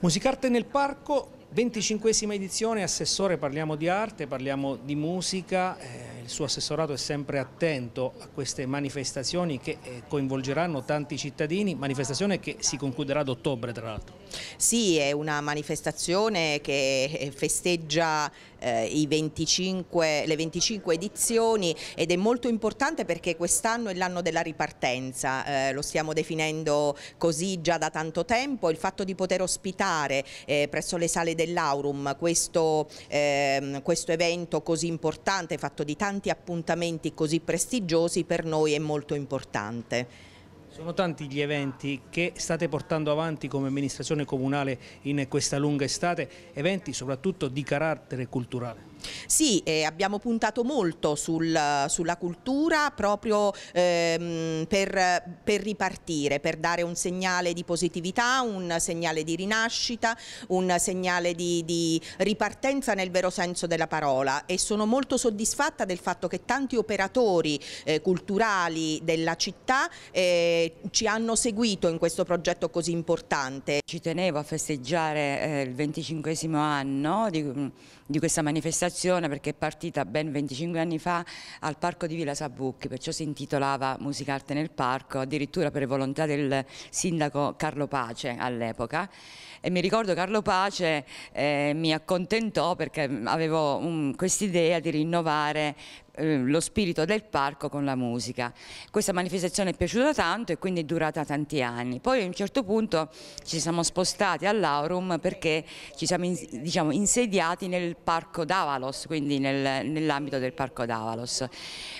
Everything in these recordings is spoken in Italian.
Musicarte nel Parco, 25esima edizione, assessore, parliamo di arte, parliamo di musica, eh, il suo assessorato è sempre attento a queste manifestazioni che eh, coinvolgeranno tanti cittadini, manifestazione che si concluderà ad ottobre tra l'altro. Sì, è una manifestazione che eh, festeggia eh, 25, le 25 edizioni ed è molto importante perché quest'anno è l'anno della ripartenza, eh, lo stiamo definendo così già da tanto tempo, il fatto di poter ospitare eh, presso le sale dell'Aurum questo, ehm, questo evento così importante fatto di tanti tanti appuntamenti così prestigiosi per noi è molto importante. Sono tanti gli eventi che state portando avanti come amministrazione comunale in questa lunga estate, eventi soprattutto di carattere culturale. Sì, eh, abbiamo puntato molto sul, sulla cultura proprio ehm, per, per, ripartire, per dare un segnale di positività, un segnale di rinascita, un segnale di, di ripartenza nel vero senso della parola e sono molto soddisfatta del fatto che tanti operatori eh, culturali della città eh, ci hanno seguito in questo progetto così importante. Ci tenevo a festeggiare eh, il 25 anno di, di, questa manifestazione perché è partita ben 25 anni fa al Parco di Villa Sabucchi, perciò si intitolava Musica Arte nel Parco, addirittura per volontà del sindaco Carlo Pace all'epoca e mi ricordo Carlo Pace eh, mi accontentò perché avevo quest'idea di rinnovare Ehm, lo spirito del parco con la musica. Questa manifestazione è piaciuta tanto e quindi è durata tanti anni. Poi a un certo punto ci siamo spostati all'Aurum perché ci siamo in, diciamo, insediati nel parco d'Avalos, quindi nel, nell'ambito del parco d'Avalos.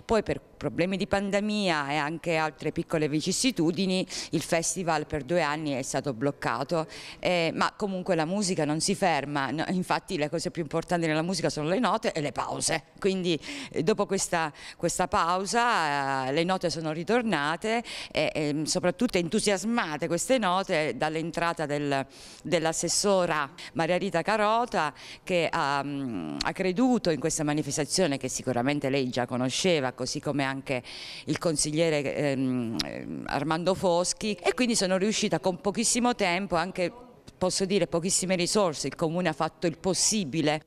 Poi per problemi di pandemia e anche altre piccole vicissitudini, il festival per due anni è stato bloccato, eh, ma comunque la musica non si ferma, no, infatti le cose più importanti nella musica sono le note e le pause, quindi eh, dopo questa, questa pausa eh, le note sono ritornate e, e, ehm, soprattutto entusiasmate queste note dall'entrata dell'assessora Maria Rita Carota che ha, mm, ha, creduto in questa manifestazione che sicuramente lei già conosceva così come anche il consigliere ehm, Armando Foschi e quindi sono riuscita con pochissimo tempo anche posso dire pochissime risorse, il Comune ha fatto il possibile